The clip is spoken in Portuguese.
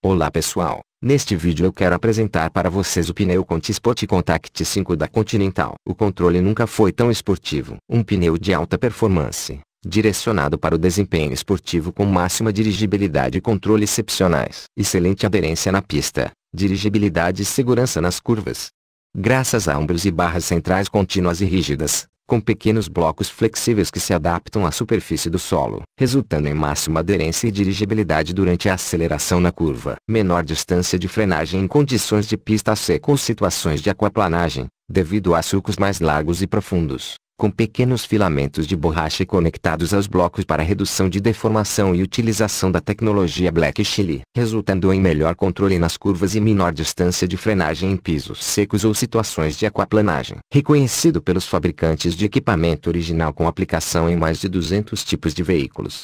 Olá pessoal, neste vídeo eu quero apresentar para vocês o pneu Contisport Contact 5 da Continental. O controle nunca foi tão esportivo. Um pneu de alta performance, direcionado para o desempenho esportivo com máxima dirigibilidade e controle excepcionais. Excelente aderência na pista, dirigibilidade e segurança nas curvas. Graças a ombros e barras centrais contínuas e rígidas, com pequenos blocos flexíveis que se adaptam à superfície do solo, resultando em máxima aderência e dirigibilidade durante a aceleração na curva. Menor distância de frenagem em condições de pista seca ou situações de aquaplanagem, devido a sulcos mais largos e profundos com pequenos filamentos de borracha conectados aos blocos para redução de deformação e utilização da tecnologia Black Chili, resultando em melhor controle nas curvas e menor distância de frenagem em pisos secos ou situações de aquaplanagem. Reconhecido pelos fabricantes de equipamento original com aplicação em mais de 200 tipos de veículos.